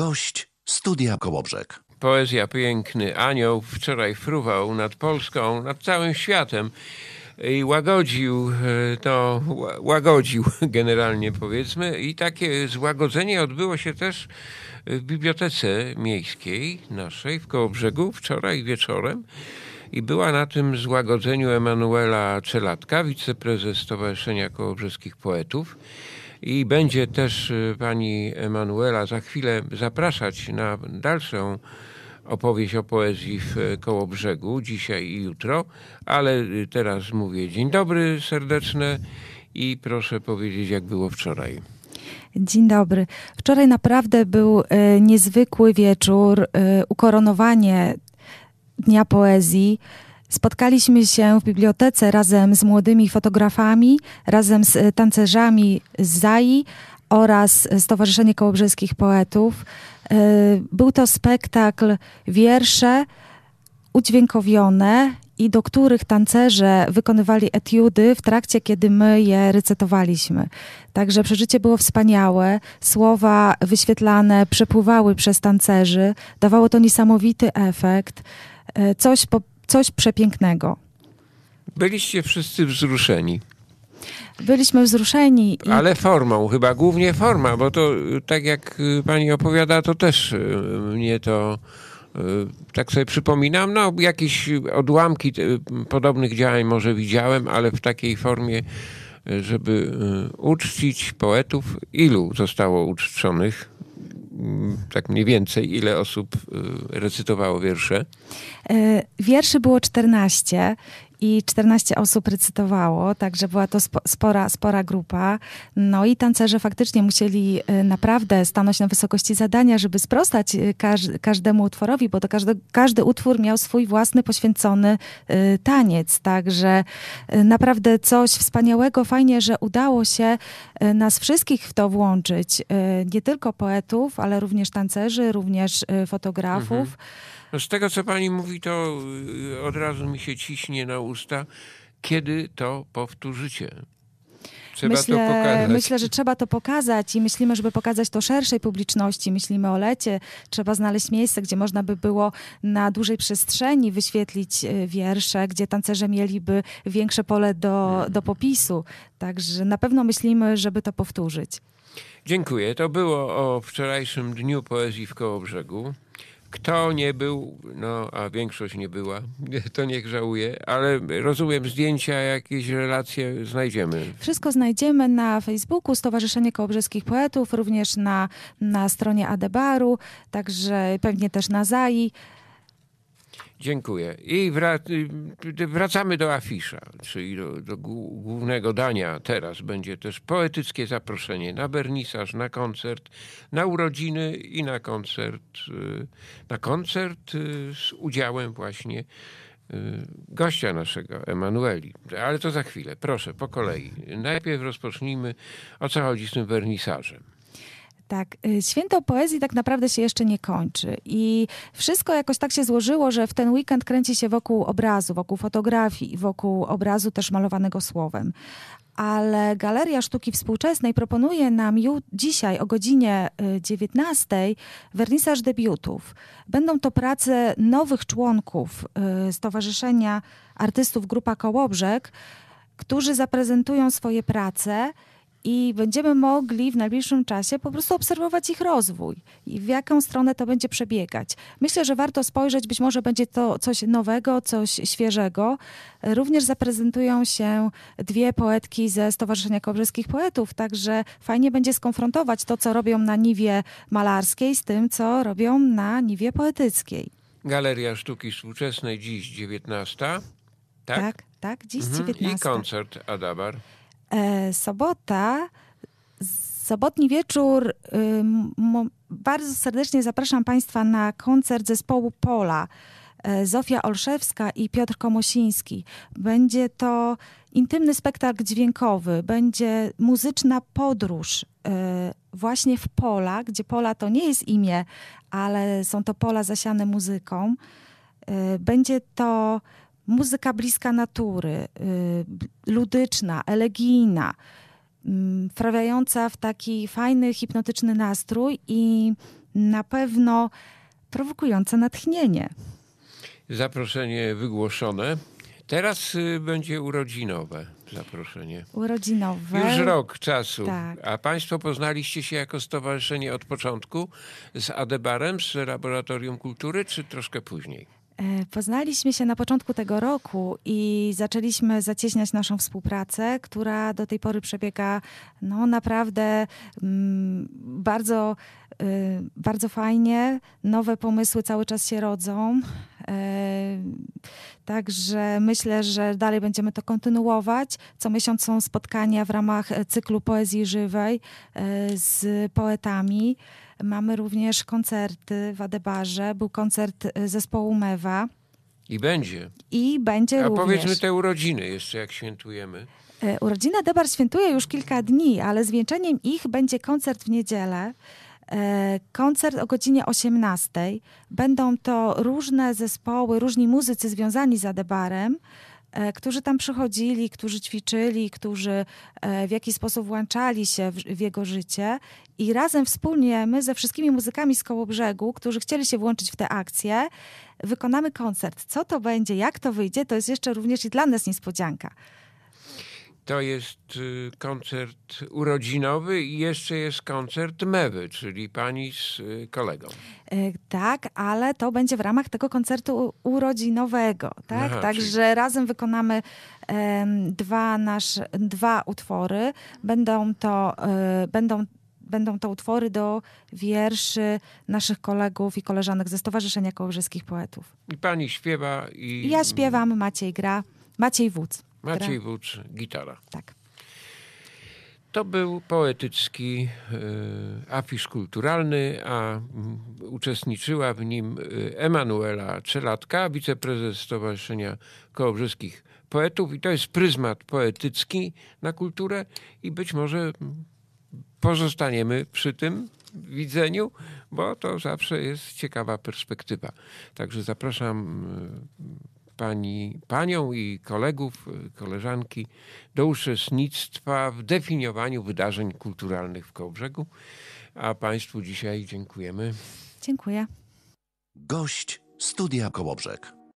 Gość Studia Kołobrzeg. Poezja Piękny Anioł wczoraj fruwał nad Polską, nad całym światem i łagodził e, to, łagodził generalnie powiedzmy i takie złagodzenie odbyło się też w bibliotece miejskiej naszej w Kołobrzegu wczoraj wieczorem i była na tym złagodzeniu Emanuela Czelatka, wiceprezes Stowarzyszenia Kołobrzeskich Poetów i będzie też y, pani Emanuela za chwilę zapraszać na dalszą opowieść o poezji w y, Brzegu dzisiaj i jutro, ale y, teraz mówię dzień dobry serdeczne i proszę powiedzieć jak było wczoraj. Dzień dobry. Wczoraj naprawdę był niezwykły wieczór, ukoronowanie Dnia Poezji. Spotkaliśmy się w bibliotece razem z młodymi fotografami, razem z e, tancerzami z ZAI oraz Stowarzyszenie Kołobrzeskich Poetów. E, był to spektakl wiersze udźwiękowione i do których tancerze wykonywali etiudy w trakcie, kiedy my je recytowaliśmy. Także przeżycie było wspaniałe, słowa wyświetlane przepływały przez tancerzy, dawało to niesamowity efekt. E, coś po coś przepięknego. Byliście wszyscy wzruszeni. Byliśmy wzruszeni. I... Ale formą, chyba głównie forma, bo to y, tak jak y, pani opowiada, to też y, mnie to tak sobie przypominam, no jakieś odłamki podobnych działań może widziałem, ale w takiej formie, żeby uczcić poetów, ilu zostało uczczonych? Mm, tak mniej więcej, ile osób y, recytowało wiersze? Y, wierszy było 14 i 14 osób recytowało, także była to spora, spora grupa. No i tancerze faktycznie musieli y, naprawdę stanąć na wysokości zadania, żeby sprostać y, każdemu utworowi, bo to każdy, każdy utwór miał swój własny poświęcony y, taniec. Także naprawdę coś wspaniałego, fajnie, że udało się nas wszystkich w to włączyć. nie tylko poetów, ale również tancerzy, również fotografów. Mhm no z tego, co pani mówi, to y, od razu mi się ciśnie na usta. Kiedy to powtórzycie? Trzeba myślę, myślę, że trzeba to pokazać i myślimy, żeby pokazać to szerszej publiczności. Myślimy o lecie. Trzeba znaleźć miejsce, gdzie można by było na dużej przestrzeni wyświetlić y, wiersze, gdzie tancerze mieliby większe pole do, hmm. do popisu. Także na pewno myślimy, żeby to powtórzyć. Dziękuję. To było o wczorajszym Dniu Poezji w Kołobrzegu. Kto nie był, no a większość nie była, to niech żałuje, ale rozumiem zdjęcia, jakieś relacje znajdziemy. Wszystko znajdziemy na Facebooku Stowarzyszenie Kołobrzeskich Poetów, również na, na stronie Adebaru, także pewnie też na ZAI. Dziękuję. I y, y, wracamy do afisza, czyli do, do, głównego dania. Teraz będzie też poetyckie zaproszenie na bernisaż, na koncert, na urodziny i na koncert, y, na koncert z udziałem właśnie gościa naszego, Emanueli. Ale to za chwilę. Proszę, po kolei. Najpierw rozpocznijmy, o co chodzi z tym wernisażem. Tak, y, święto poezji tak naprawdę się jeszcze nie kończy i wszystko jakoś tak się złożyło, że w ten weekend kręci się wokół obrazu, wokół fotografii, wokół obrazu też malowanego słowem ale Galeria Sztuki Współczesnej proponuje nam ju dzisiaj o godzinie 19 y, wernisaż debiutów. Będą to prace nowych członków y, Stowarzyszenia Artystów Grupa Kołobrzeg, którzy zaprezentują swoje prace i będziemy mogli w najbliższym czasie po prostu obserwować ich rozwój i w jaką stronę to będzie przebiegać. Myślę, że warto spojrzeć, być może będzie to coś nowego, coś świeżego. Również zaprezentują się dwie poetki ze Stowarzyszenia Kobrzyskich Poetów, także fajnie będzie skonfrontować to, co robią na niwie malarskiej z tym, co robią na niwie poetyckiej. Galeria Sztuki Współczesnej dziś 19. Tak, tak, tak dziś mhm. 19. I koncert Adabar. E, sobota, sobotni wieczór. bardzo serdecznie zapraszam Państwa na koncert zespołu Pola. E, Zofia Olszewska i Piotr Komosiński. Będzie to intymny spektakl dźwiękowy, będzie muzyczna podróż e, właśnie w pola, gdzie pola to nie jest imię, ale są to pola zasiane muzyką. Będzie to muzyka bliska natury, y, ludyczna, elegijna, mm, wprawiająca w taki fajny, hipnotyczny nastrój i na pewno prowokująca natchnienie. Zaproszenie wygłoszone. Teraz y, będzie urodzinowe zaproszenie. Urodzinowe. Już rok czasu. Tak. A Państwo poznaliście się jako stowarzyszenie od początku z Adebarem, z Laboratorium Kultury, czy troszkę później? E, poznaliśmy się na początku tego roku i zaczęliśmy zacieśniać naszą współpracę, która do tej pory przebiega no, naprawdę mm, bardzo, y, bardzo fajnie. Nowe pomysły cały czas się rodzą. Także myślę, że dalej będziemy to kontynuować. Co miesiąc są spotkania w ramach e, cyklu poezji żywej e, z poetami. Mamy również koncerty w Adebarze. Był koncert e, zespołu Mewa. I będzie. I będzie A również. powiedzmy te urodziny jeszcze, jak świętujemy. Urodzina Debar świętuje już kilka dni, ale zwieńczeniem ich będzie koncert w niedzielę. E, koncert o godzinie 18. Będą to różne zespoły, różni muzycy związani z Adebarem, e, którzy tam przychodzili, którzy ćwiczyli, którzy e, w jakiś sposób włączali się w, w jego życie. I razem wspólnie my ze wszystkimi muzykami z Kołobrzegu, którzy chcieli się włączyć w tę akcję, wykonamy koncert. Co to będzie, jak to wyjdzie, to jest jeszcze również i dla nas niespodzianka to jest y, koncert urodzinowy i jeszcze jest koncert Mewy, czyli pani z y, kolegą. E, tak, ale to będzie w ramach tego koncertu urodzinowego. Tak? Aha, Także czyli... razem wykonamy um, dwa, nasz, dwa utwory. Będą to, e, będą będą to utwory do wierszy naszych kolegów i koleżanek ze Stowarzyszenia Kołobrzeskich Poetów. I pani śpiewa I ja śpiewam, Maciej gra, Maciej Wódz. Maciej Wódz, gitara. Tak. To był poetycki e, afisz kulturalny, a mm, uczestniczyła w nim e, Emanuela Czelatka, wiceprezes Stowarzyszenia Kołobrzyskich Poetów. I to jest pryzmat poetycki na kulturę i być może mm, pozostaniemy przy tym widzeniu, bo to zawsze jest ciekawa perspektywa. Także zapraszam e, pani, panią i kolegów, y, koleżanki do uczestnictwa w definiowaniu wydarzeń kulturalnych w Kołbrzegu. A Państwu dzisiaj dziękujemy. Dziękuję. Gość Studia Kołobrzeg.